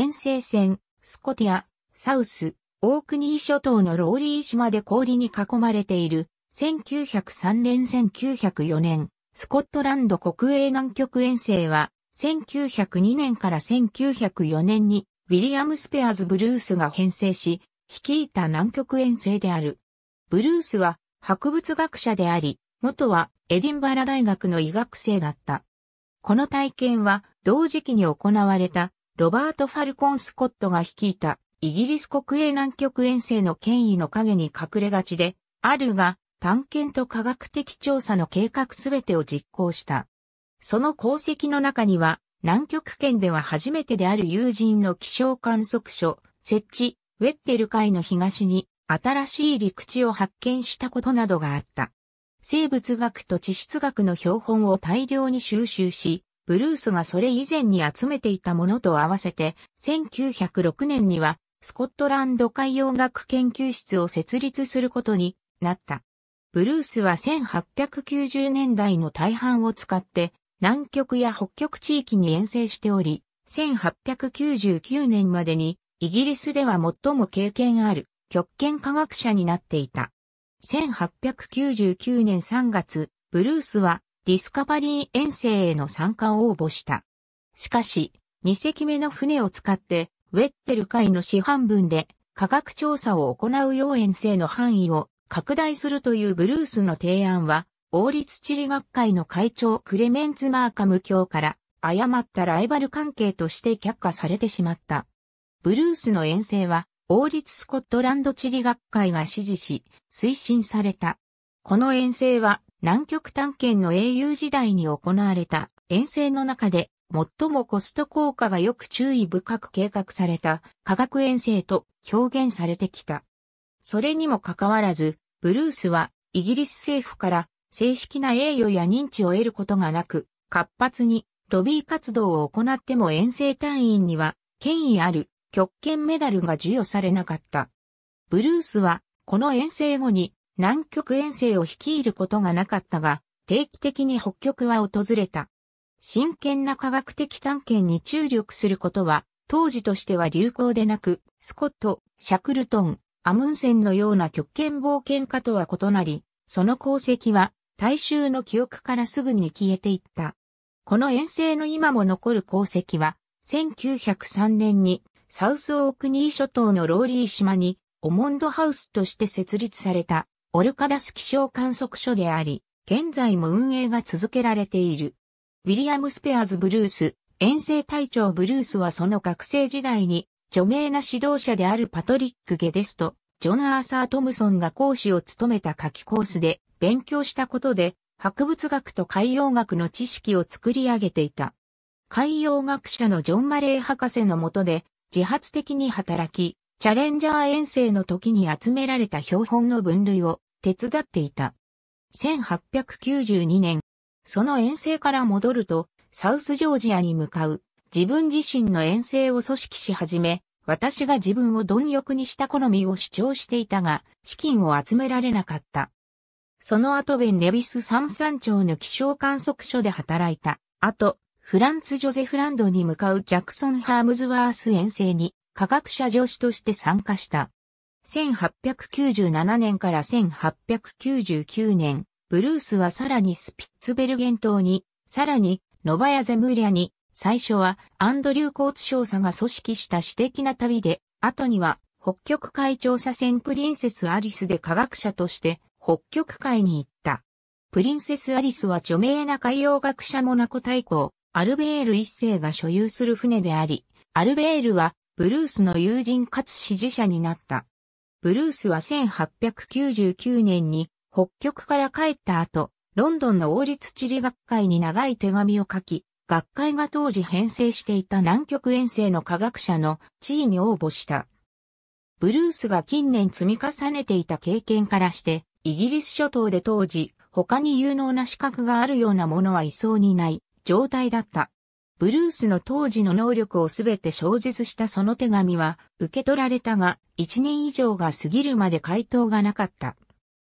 遠征船、スコティア、サウス、オークニー諸島のローリー島で氷に囲まれている、1903年1904年、スコットランド国営南極遠征は、1902年から1904年に、ウィリアム・スペアーズ・ブルースが編成し、率いた南極遠征である。ブルースは、博物学者であり、元はエディンバラ大学の医学生だった。この体験は、同時期に行われたロバート・ファルコン・スコットが率いたイギリス国営南極遠征の権威の陰に隠れがちで、あるが探検と科学的調査の計画すべてを実行した。その功績の中には、南極圏では初めてである友人の気象観測所、設置、ウェッテル海の東に新しい陸地を発見したことなどがあった。生物学と地質学の標本を大量に収集し、ブルースがそれ以前に集めていたものと合わせて、1906年には、スコットランド海洋学研究室を設立することになった。ブルースは1890年代の大半を使って、南極や北極地域に遠征しており、1899年までにイギリスでは最も経験ある極限科学者になっていた。1899年3月、ブルースはディスカバリー遠征への参加を応募した。しかし、2隻目の船を使って、ウェッテル海の市販分で科学調査を行う要遠征の範囲を拡大するというブルースの提案は、王立地理学会の会長クレメンツ・マーカム教から誤ったライバル関係として却下されてしまった。ブルースの遠征は、王立スコットランド地理学会が支持し、推進された。この遠征は、南極探検の英雄時代に行われた遠征の中で最もコスト効果がよく注意深く計画された科学遠征と表現されてきた。それにもかかわらず、ブルースはイギリス政府から正式な栄誉や認知を得ることがなく、活発にロビー活動を行っても遠征隊員には権威ある極限メダルが授与されなかった。ブルースはこの遠征後に南極遠征を率いることがなかったが、定期的に北極は訪れた。真剣な科学的探検に注力することは、当時としては流行でなく、スコット、シャクルトン、アムンセンのような極限冒険家とは異なり、その功績は大衆の記憶からすぐに消えていった。この遠征の今も残る功績は、1903年にサウスオークニー諸島のローリー島にオモンドハウスとして設立されたオルカダス気象観測所であり、現在も運営が続けられている。ウィリアム・スペアーズ・ブルース、遠征隊長ブルースはその学生時代に、著名な指導者であるパトリック・ゲデスト、ジョン・アーサー・トムソンが講師を務めた夏季コースで勉強したことで、博物学と海洋学の知識を作り上げていた。海洋学者のジョン・マレー博士のもとで、自発的に働き、チャレンジャー遠征の時に集められた標本の分類を手伝っていた。1892年、その遠征から戻ると、サウスジョージアに向かう、自分自身の遠征を組織し始め、私が自分を貪欲にした好みを主張していたが、資金を集められなかった。その後ベンネビスササン町の気象観測所で働いた。あと、フランツ・ジョゼフランドに向かうジャクソン・ハームズワース遠征に科学者助手として参加した。1897年から1899年、ブルースはさらにスピッツベルゲン島に、さらにノバヤゼムリアに、最初はアンドリュー・コーツ少佐が組織した私的な旅で、後には北極海調査船プリンセス・アリスで科学者として北極海に行った。プリンセス・アリスは著名な海洋学者モナコ大公、アルベール一世が所有する船であり、アルベールはブルースの友人かつ支持者になった。ブルースは1899年に北極から帰った後、ロンドンの王立地理学会に長い手紙を書き、学会が当時編成していた南極遠征の科学者の地位に応募した。ブルースが近年積み重ねていた経験からして、イギリス諸島で当時、他に有能な資格があるようなものはいそうにない状態だった。ブルースの当時の能力をすべて小説したその手紙は受け取られたが、1年以上が過ぎるまで回答がなかった。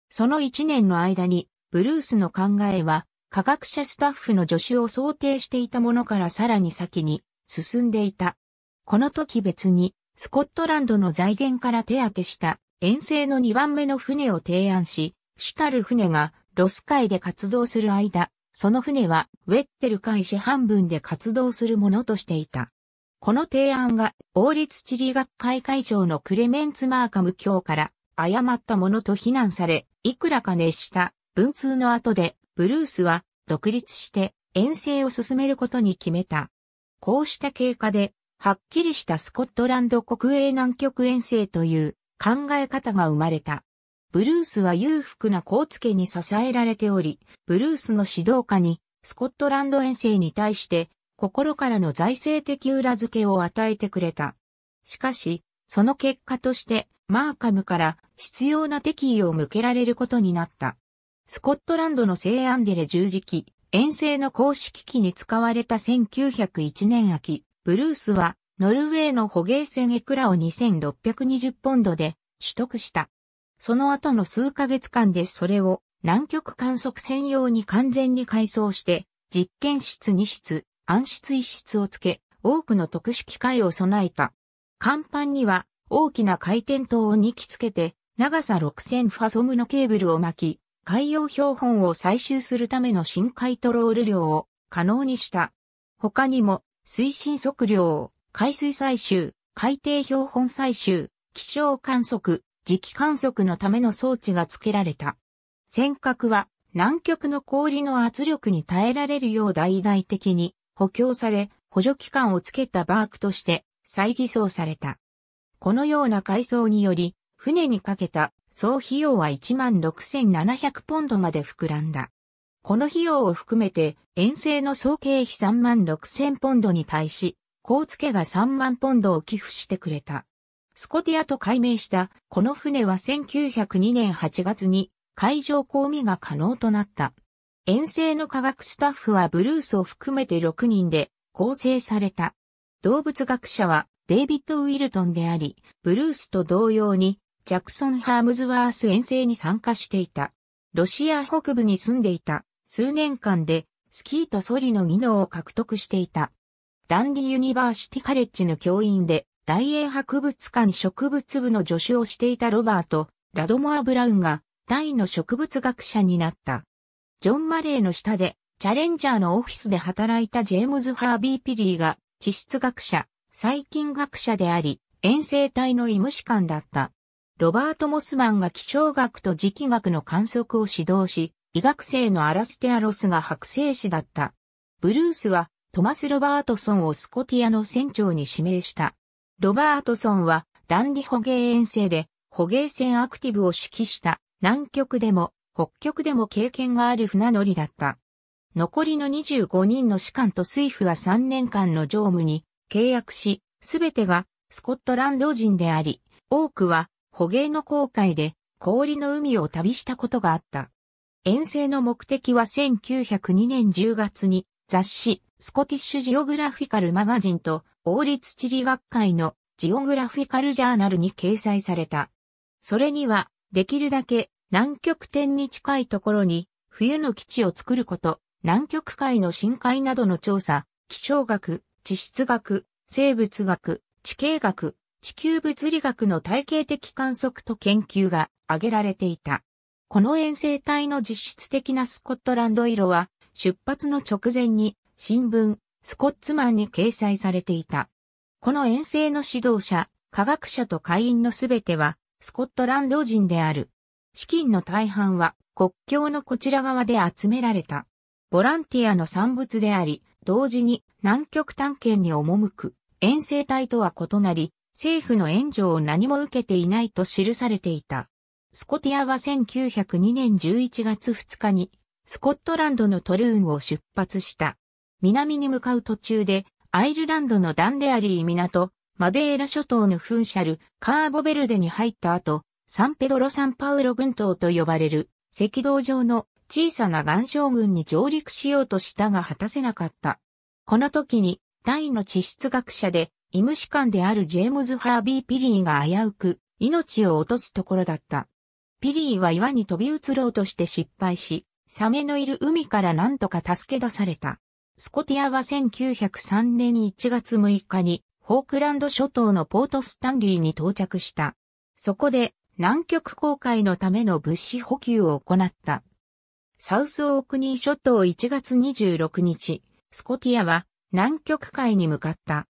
その1年の間に、ブルースの考えは、科学者スタッフの助手を想定していたものからさらに先に進んでいた。この時別に、スコットランドの財源から手当てした遠征の2番目の船を提案し、主たる船がロス海で活動する間、その船はウェッテル海市半分で活動するものとしていた。この提案が王立地理学会会長のクレメンツ・マーカム卿から誤ったものと非難され、いくらか熱した文通の後でブルースは独立して遠征を進めることに決めた。こうした経過で、はっきりしたスコットランド国営南極遠征という考え方が生まれた。ブルースは裕福なコーツ家に支えられており、ブルースの指導下に、スコットランド遠征に対して、心からの財政的裏付けを与えてくれた。しかし、その結果として、マーカムから必要な敵意を向けられることになった。スコットランドの聖アンデレ十字記、遠征の公式機に使われた1901年秋、ブルースは、ノルウェーの捕鯨船エクラを2620ポンドで取得した。その後の数ヶ月間でそれを南極観測専用に完全に改装して、実験室2室、暗室1室をつけ、多くの特殊機械を備えた。甲板には大きな回転灯を2機つけて、長さ6000ファソムのケーブルを巻き、海洋標本を採集するための深海トロール量を可能にした。他にも、水深測量、海水採集、海底標本採集、気象観測、磁気観測のための装置が付けられた。尖閣は南極の氷の圧力に耐えられるよう大々的に補強され、補助機関をつけたバークとして再偽装された。このような改装により、船にかけた総費用は16,700ポンドまで膨らんだ。この費用を含めて、遠征の総経費36,000ポンドに対し、コ付ツが3万ポンドを寄付してくれた。スコティアと改名した、この船は1902年8月に海上公務が可能となった。遠征の科学スタッフはブルースを含めて6人で構成された。動物学者はデイビッド・ウィルトンであり、ブルースと同様にジャクソン・ハームズワース遠征に参加していた。ロシア北部に住んでいた数年間でスキーとソリの技能を獲得していた。ダンディ・ユニバーシティ・カレッジの教員で大英博物館植物部の助手をしていたロバート・ラドモア・ブラウンが大の植物学者になった。ジョン・マレーの下でチャレンジャーのオフィスで働いたジェームズ・ハービー・ピリーが地質学者、細菌学者であり、遠征隊の医務士官だった。ロバート・モスマンが気象学と磁気学の観測を指導し、医学生のアラステアロスが白生士だった。ブルースはトマス・ロバートソンをスコティアの船長に指名した。ロバートソンは、ダンディ捕鯨遠征で、捕鯨船アクティブを指揮した、南極でも、北極でも経験がある船乗りだった。残りの25人の士官と水夫は3年間の乗務に契約し、すべてがスコットランド人であり、多くは捕鯨の航海で氷の海を旅したことがあった。遠征の目的は1902年10月に雑誌スコティッシュジオグラフィカルマガジンと王立地理学会のジオグラフィカルジャーナルに掲載された。それには、できるだけ南極点に近いところに冬の基地を作ること、南極海の深海などの調査、気象学、地質学、生物学、地形学、地球物理学の体系的観測と研究が挙げられていた。この遠征隊の実質的なスコットランド色は出発の直前に新聞、スコッツマンに掲載されていた。この遠征の指導者、科学者と会員のすべては、スコットランド人である。資金の大半は、国境のこちら側で集められた。ボランティアの産物であり、同時に南極探検に赴く遠征隊とは異なり、政府の援助を何も受けていないと記されていた。スコティアは1902年11月2日に、スコットランドのトルーンを出発した。南に向かう途中でアイルランドのダンレアリー港、マデーラ諸島のフンシャル、カーボベルデに入った後、サンペドロ・サンパウロ群島と呼ばれる赤道上の小さな岩礁群に上陸しようとしたが果たせなかった。この時に、大の地質学者で、医務士官であるジェームズ・ハービー・ピリーが危うく、命を落とすところだった。ピリーは岩に飛び移ろうとして失敗し、サメのいる海から何とか助け出された。スコティアは1903年1月6日に、フォークランド諸島のポートスタンリーに到着した。そこで、南極航海のための物資補給を行った。サウスオークニー諸島1月26日、スコティアは南極海に向かった。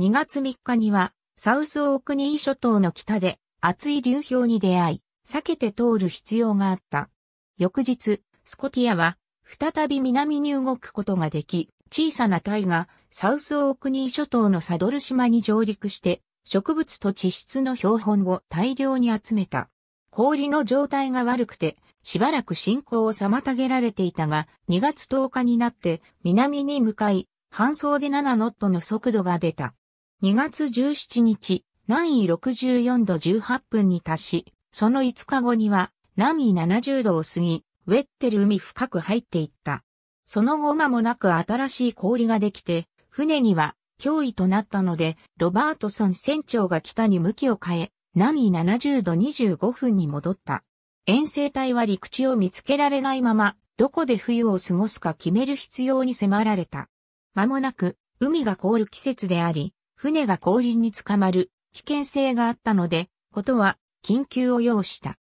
2月3日には、サウスオークニー諸島の北で厚い流氷に出会い、避けて通る必要があった。翌日、スコティアは再び南に動くことができ、小さなタイがサウスオークニー諸島のサドル島に上陸して植物と地質の標本を大量に集めた。氷の状態が悪くてしばらく進行を妨げられていたが2月10日になって南に向かい搬送で7ノットの速度が出た。2月17日、南緯64度18分に達し、その5日後には南緯70度を過ぎ、ウェッテル海深く入っていった。その後間もなく新しい氷ができて、船には脅威となったので、ロバートソン船長が北に向きを変え、南70度25分に戻った。遠征隊は陸地を見つけられないまま、どこで冬を過ごすか決める必要に迫られた。間もなく、海が凍る季節であり、船が氷に捕まる危険性があったので、ことは緊急を要した。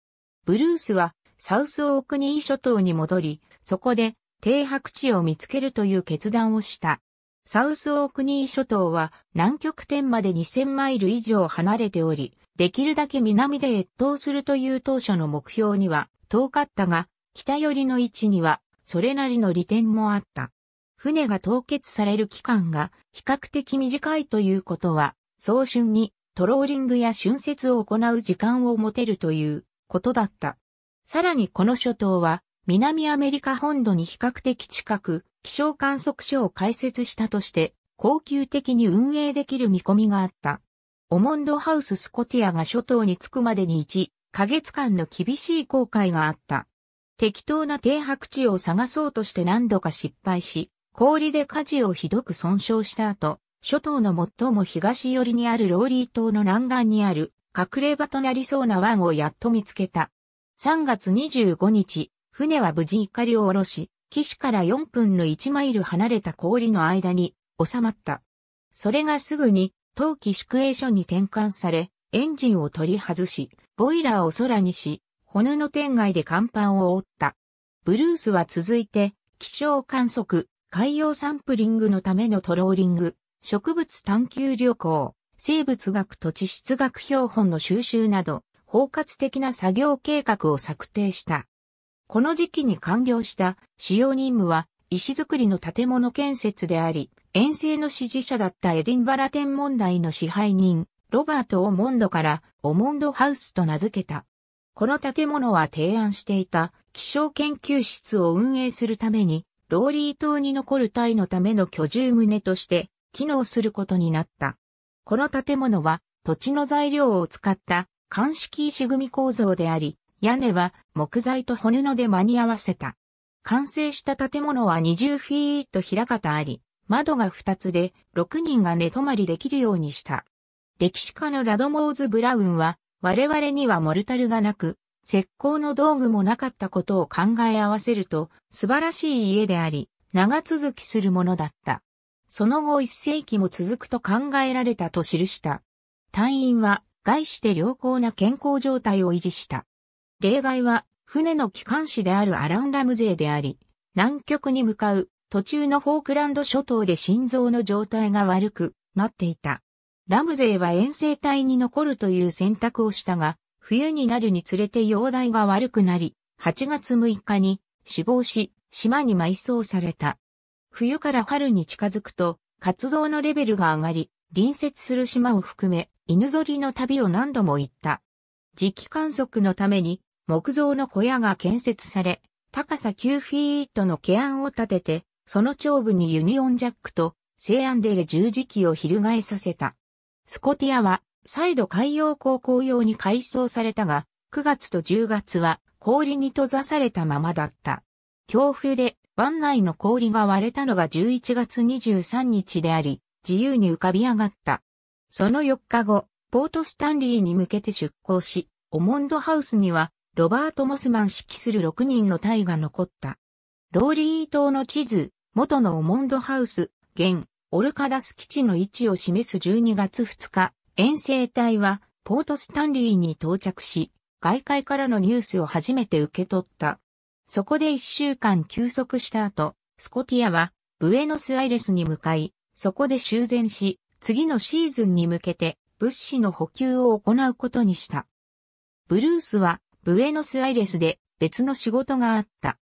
ブルースはサウスオークニー諸島に戻り、そこで停泊地を見つけるという決断をした。サウスオークニー諸島は南極点まで2000マイル以上離れており、できるだけ南で越冬するという当初の目標には遠かったが、北寄りの位置にはそれなりの利点もあった。船が凍結される期間が比較的短いということは、早春にトローリングや春節を行う時間を持てるということだった。さらにこの諸島は南アメリカ本土に比較的近く、気象観測所を開設したとして、恒久的に運営できる見込みがあった。オモンドハウススコティアが諸島に着くまでに1ヶ月間の厳しい航海があった。適当な停泊地を探そうとして何度か失敗し、氷で火事をひどく損傷した後、諸島の最も東寄りにあるローリー島の南岸にある隠れ場となりそうな湾をやっと見つけた。3月25日、船は無事怒を下ろし、岸から4分の1マイル離れた氷の間に収まった。それがすぐに、冬季宿営所に転換され、エンジンを取り外し、ボイラーを空にし、骨の天外で甲板を覆った。ブルースは続いて、気象観測、海洋サンプリングのためのトローリング、植物探求旅行、生物学と地質学標本の収集など、包括的な作業計画を策定した。この時期に完了した主要任務は石造りの建物建設であり、遠征の支持者だったエディンバラ天文台の支配人、ロバート・オモンドからオモンドハウスと名付けた。この建物は提案していた気象研究室を運営するために、ローリー島に残る隊のための居住棟として機能することになった。この建物は土地の材料を使った鑑識石組構造であり、屋根は木材と骨ので間に合わせた。完成した建物は20フィート平方あり、窓が2つで6人が寝泊まりできるようにした。歴史家のラドモーズ・ブラウンは、我々にはモルタルがなく、石膏の道具もなかったことを考え合わせると、素晴らしい家であり、長続きするものだった。その後一世紀も続くと考えられたと記した。隊員は、外して良好な健康状態を維持した。例外は、船の機関士であるアラン・ラムゼーであり、南極に向かう途中のフォークランド諸島で心臓の状態が悪くなっていた。ラムゼーは遠征隊に残るという選択をしたが、冬になるにつれて容体が悪くなり、8月6日に死亡し、島に埋葬された。冬から春に近づくと、活動のレベルが上がり、隣接する島を含め、犬ぞりの旅を何度も行った。磁気観測のために木造の小屋が建設され、高さ9フィートのケアンを立てて、その頂部にユニオンジャックとセアンデレ十字機を翻させた。スコティアは再度海洋航行用に改装されたが、9月と10月は氷に閉ざされたままだった。強風で湾内の氷が割れたのが11月23日であり、自由に浮かび上がった。その4日後、ポートスタンリーに向けて出港し、オモンドハウスにはロバート・モスマン指揮する6人の隊が残った。ローリー島の地図、元のオモンドハウス、現、オルカダス基地の位置を示す12月2日、遠征隊は、ポートスタンリーに到着し、外界からのニュースを初めて受け取った。そこで1週間休息した後、スコティアは、ブエノスアイレスに向かい、そこで修繕し、次のシーズンに向けて、物資の補給を行うことにした。ブルースは、ブエノスアイレスで別の仕事があった。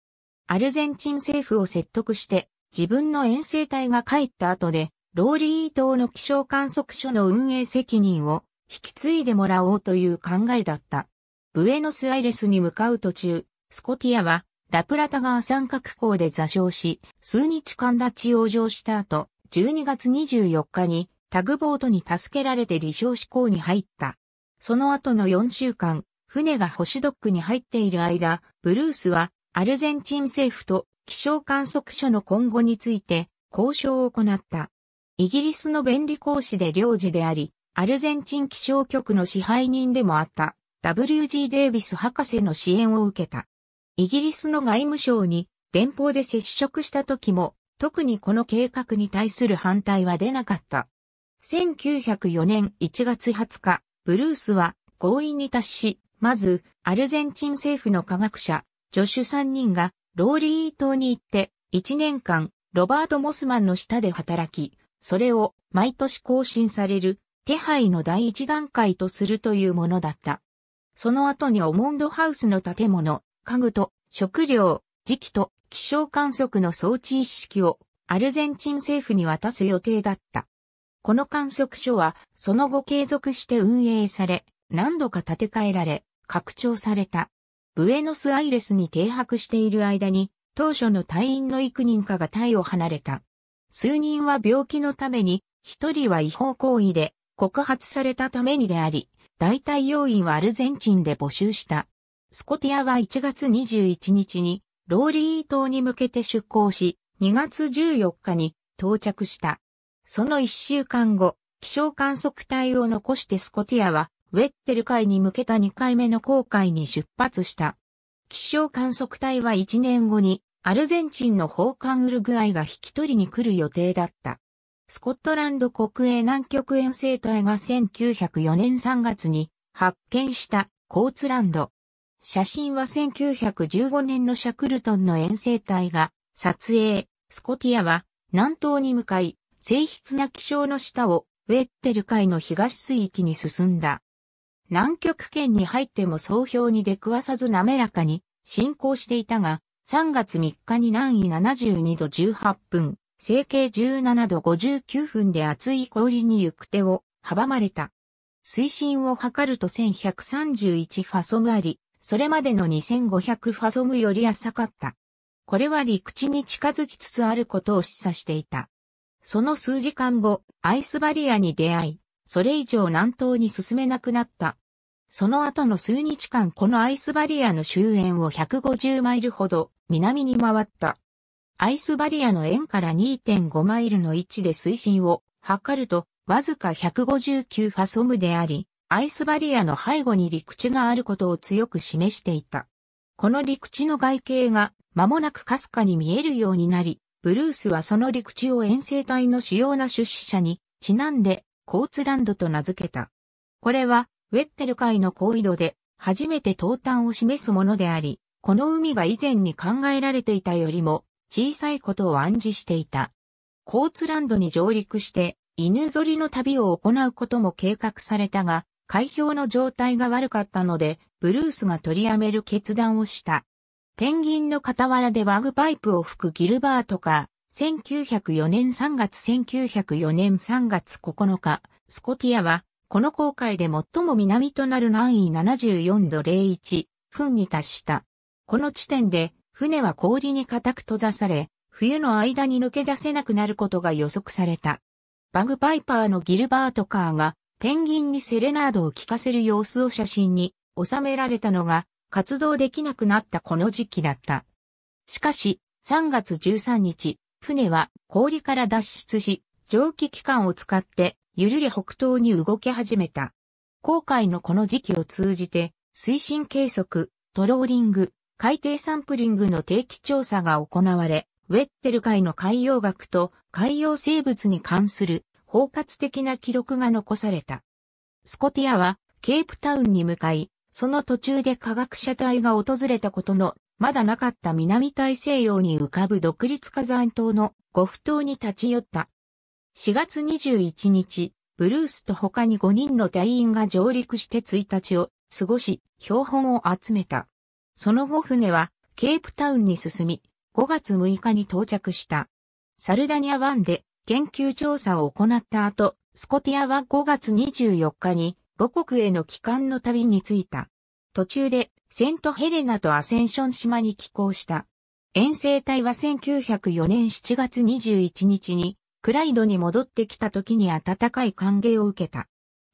アルゼンチン政府を説得して自分の遠征隊が帰った後で、ローリー島の気象観測所の運営責任を引き継いでもらおうという考えだった。ブエノスアイレスに向かう途中、スコティアはラプラタ川三角港で座礁し、数日間立ち往生した後、12月24日にタグボートに助けられて離礁志向に入った。その後の4週間、船が星ドックに入っている間、ブルースはアルゼンチン政府と気象観測所の今後について交渉を行った。イギリスの便利講師で領事であり、アルゼンチン気象局の支配人でもあった WG デイビス博士の支援を受けた。イギリスの外務省に電報で接触した時も、特にこの計画に対する反対は出なかった。1904年1月20日、ブルースは合意に達し、まず、アルゼンチン政府の科学者、助手3人が、ローリー島に行って、1年間、ロバート・モスマンの下で働き、それを毎年更新される手配の第一段階とするというものだった。その後にオモンドハウスの建物、家具と食料、時期と気象観測の装置一式をアルゼンチン政府に渡す予定だった。この観測所はその後継続して運営され、何度か建て替えられ、拡張された。ブエノスアイレスに停泊している間に、当初の隊員の幾人かが隊を離れた。数人は病気のために、一人は違法行為で告発されたためにであり、大隊要員はアルゼンチンで募集した。スコティアは1月21日に、ローリー島に向けて出港し、2月14日に到着した。その1週間後、気象観測隊を残してスコティアはウェッテル海に向けた2回目の航海に出発した。気象観測隊は1年後にアルゼンチンの宝冠ウルグアイが引き取りに来る予定だった。スコットランド国営南極遠征隊が1904年3月に発見したコーツランド。写真は1915年のシャクルトンの遠征隊が撮影。スコティアは南東に向かい、静筆な気象の下をウェッテル海の東水域に進んだ。南極圏に入っても総評に出くわさず滑らかに進行していたが、3月3日に南緯72度18分、整形17度59分で厚い氷に行く手を阻まれた。水深を測ると1131ファソムあり、それまでの2500ファソムより浅かった。これは陸地に近づきつつあることを示唆していた。その数時間後、アイスバリアに出会い、それ以上南東に進めなくなった。その後の数日間このアイスバリアの終焉を150マイルほど南に回った。アイスバリアの円から2.5マイルの位置で水深を測るとわずか159ファソムであり、アイスバリアの背後に陸地があることを強く示していた。この陸地の外形が間もなくかすかに見えるようになり、ブルースはその陸地を遠征隊の主要な出資者にちなんでコーツランドと名付けた。これは、ウェッテル海の高緯度で、初めて東端を示すものであり、この海が以前に考えられていたよりも、小さいことを暗示していた。コーツランドに上陸して、犬ぞりの旅を行うことも計画されたが、海氷の状態が悪かったので、ブルースが取りやめる決断をした。ペンギンの傍らでバグパイプを吹くギルバートか、1904年3月1904年3月9日、スコティアは、この航海で最も南となる南緯74度01分に達した。この地点で、船は氷に固く閉ざされ、冬の間に抜け出せなくなることが予測された。バグパイパーのギルバートカーが、ペンギンにセレナードを聴かせる様子を写真に収められたのが、活動できなくなったこの時期だった。しかし、3月13日、船は氷から脱出し、蒸気機関を使ってゆるり北東に動き始めた。航海のこの時期を通じて、水深計測、トローリング、海底サンプリングの定期調査が行われ、ウェッテル海の海洋学と海洋生物に関する包括的な記録が残された。スコティアはケープタウンに向かい、その途中で科学者隊が訪れたことのまだなかった南大西洋に浮かぶ独立火山島のゴフ島に立ち寄った。4月21日、ブルースと他に5人の隊員が上陸して1日を過ごし、標本を集めた。その後船はケープタウンに進み、5月6日に到着した。サルダニア湾で研究調査を行った後、スコティアは5月24日に母国への帰還の旅に着いた。途中でセントヘレナとアセンション島に寄港した。遠征隊は1904年7月21日に、クライドに戻ってきた時に温かい歓迎を受けた。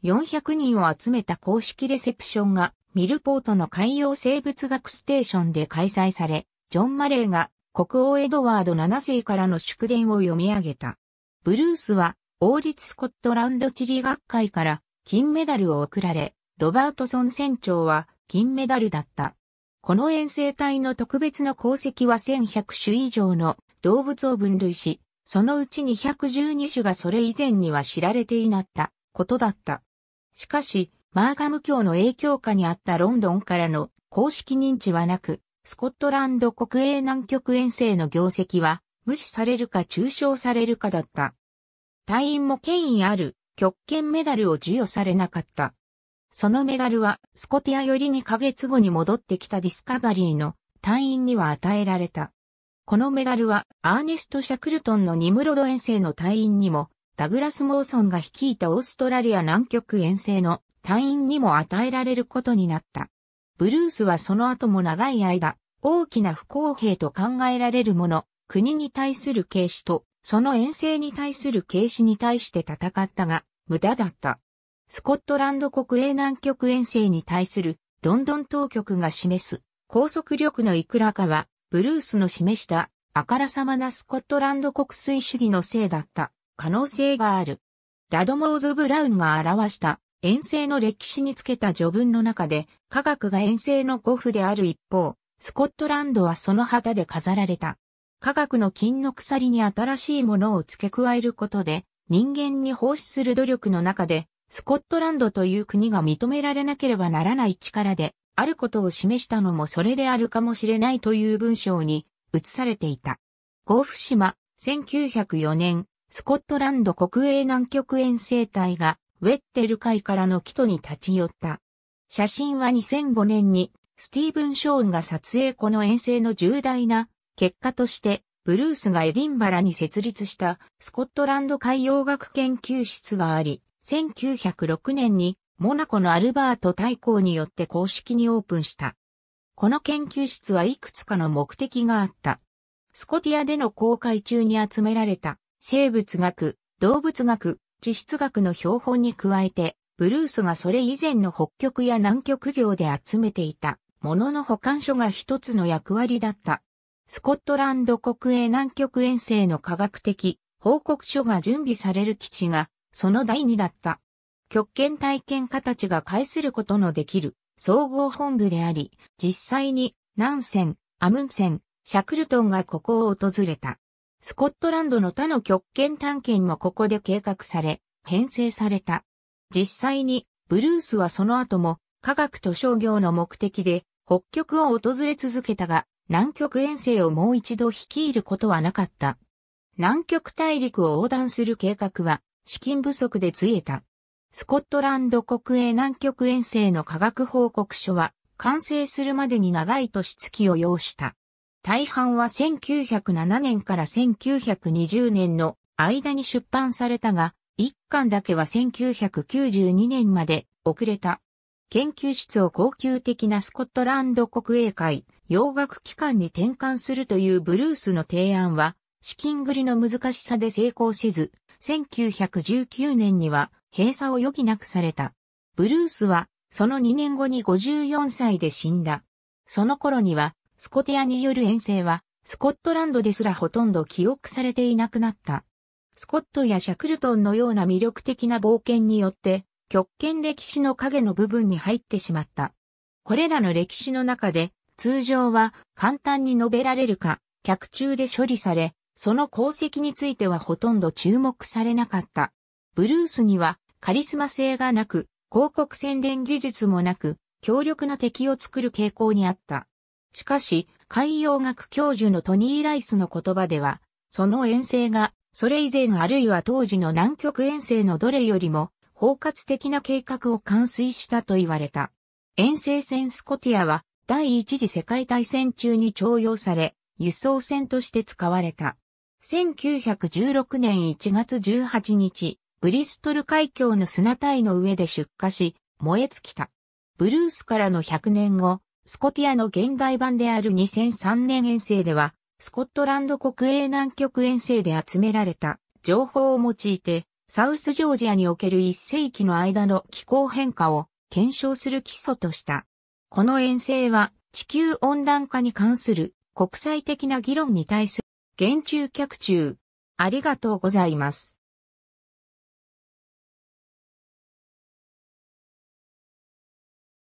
400人を集めた公式レセプションが、ミルポートの海洋生物学ステーションで開催され、ジョン・マレーが国王エドワード7世からの祝電を読み上げた。ブルースは、王立スコットランド地理学会から金メダルを贈られ、ロバートソン船長は金メダルだった。この遠征隊の特別の功績は1100種以上の動物を分類し、そのうち212種がそれ以前には知られていなったことだった。しかし、マーガム教の影響下にあったロンドンからの公式認知はなく、スコットランド国営南極遠征の業績は無視されるか中傷されるかだった。隊員も権威ある極権メダルを授与されなかった。そのメダルは、スコティアより2ヶ月後に戻ってきたディスカバリーの隊員には与えられた。このメダルは、アーネスト・シャクルトンのニムロド遠征の隊員にも、ダグラス・モーソンが率いたオーストラリア南極遠征の隊員にも与えられることになった。ブルースはその後も長い間、大きな不公平と考えられるもの、国に対する軽視と、その遠征に対する軽視に対して戦ったが、無駄だった。スコットランド国営南極遠征に対するロンドン当局が示す高速力のいくらかは、ブルースの示したあからさまなスコットランド国粋主義のせいだった可能性がある。ラドモーズ・ブラウンが表した遠征の歴史につけた序文の中で科学が遠征の語符である一方、スコットランドはその旗で飾られた。科学の金の鎖に新しいものを付け加えることで人間に奉仕する努力の中でスコットランドという国が認められなければならない力で、あることを示したのもそれであるかもしれないという文章に移されていた。ゴーフ島、1904年、スコットランド国営南極遠征隊が、ウェッテル海からの帰途に立ち寄った。写真は2005年に、スティーブン・ショーンが撮影この遠征の重大な結果として、ブルースがエディンバラに設立したスコットランド海洋学研究室があり、1906年にモナコのアルバート大公によって公式にオープンした。この研究室はいくつかの目的があった。スコティアでの公開中に集められた生物学、動物学、地質学の標本に加えて、ブルースがそれ以前の北極や南極業で集めていたものの保管所が一つの役割だった。スコットランド国営南極遠征の科学的報告書が準備される基地がその第二だった。極限体験家たちが介することのできる総合本部であり、実際に南線アムンセン、シャクルトンがここを訪れた。スコットランドの他の極限探検もここで計画され、編成された。実際に、ブルースはその後も、科学と商業の目的で、北極を訪れ続けたが、南極遠征をもう一度率いることはなかった。南極大陸を横断する計画は、資金不足でついえた。スコットランド国営南極遠征の科学報告書は、完成するまでに長い年月を要した。大半は1907年から1920年の間に出版されたが、一巻だけは1992年まで遅れた。研究室を高級的なスコットランド国営会、洋楽機関に転換するというブルースの提案は、資金繰りの難しさで成功せず、1919年には閉鎖を余儀なくされた。ブルースは、その2年後に54歳で死んだ。その頃には、スコテアによる遠征は、スコットランドですらほとんど記憶されていなくなった。スコットやシャクルトンのような魅力的な冒険によって、極限歴史の影の部分に入ってしまった。これらの歴史の中で、通常は簡単に述べられるか、客中で処理され、その功績についてはほとんど注目されなかった。ブルースにはカリスマ性がなく、広告宣伝技術もなく、強力な敵を作る傾向にあった。しかし、海洋学教授のトニー・ライスの言葉では、その遠征が、それ以前あるいは当時の南極遠征のどれよりも、包括的な計画を完遂したと言われた。遠征船スコティアは、第一次世界大戦中に徴用され、輸送船として使われた。1916年1月18日、ブリストル海峡の砂帯の上で出火し、燃え尽きた。ブルースからの100年後、スコティアの現代版である2003年遠征では、スコットランド国営南極遠征で集められた情報を用いて、サウスジョージアにおける一世紀の間の気候変化を検証する基礎とした。この遠征は地球温暖化に関する国際的な議論に対する現中客中。ありがとうございます。